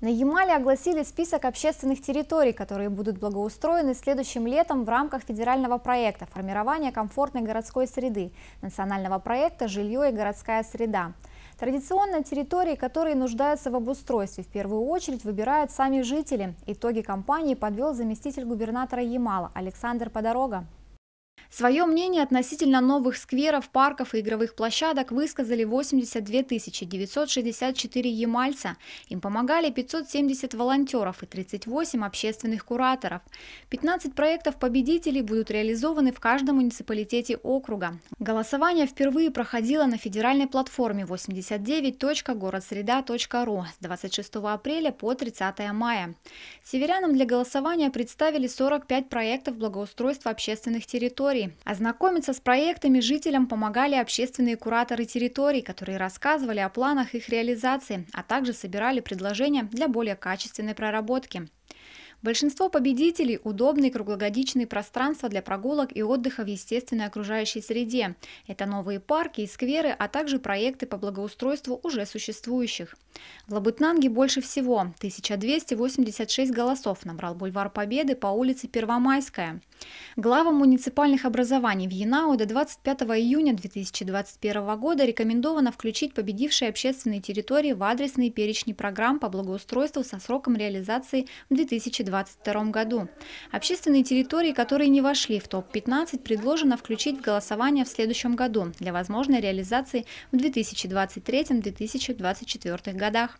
На Ямале огласили список общественных территорий, которые будут благоустроены следующим летом в рамках федерального проекта «Формирование комфортной городской среды» национального проекта «Жилье и городская среда». Традиционно территории, которые нуждаются в обустройстве, в первую очередь выбирают сами жители. Итоги кампании подвел заместитель губернатора Ямала Александр Подорога. Свое мнение относительно новых скверов, парков и игровых площадок высказали 82 964 ямальца. Им помогали 570 волонтеров и 38 общественных кураторов. 15 проектов победителей будут реализованы в каждом муниципалитете округа. Голосование впервые проходило на федеральной платформе 89.городсреда.ру с 26 апреля по 30 мая. Северянам для голосования представили 45 проектов благоустройства общественных территорий территории. Ознакомиться с проектами жителям помогали общественные кураторы территорий, которые рассказывали о планах их реализации, а также собирали предложения для более качественной проработки. Большинство победителей – удобные круглогодичные пространства для прогулок и отдыха в естественной окружающей среде. Это новые парки и скверы, а также проекты по благоустройству уже существующих. В Лабытнанге больше всего – 1286 голосов набрал бульвар Победы по улице Первомайская. Главам муниципальных образований в ЯНАО до 25 июня 2021 года рекомендовано включить победившие общественные территории в адресные перечни программ по благоустройству со сроком реализации в 2022 году. Общественные территории, которые не вошли в топ-15, предложено включить в голосование в следующем году для возможной реализации в 2023-2024 годах.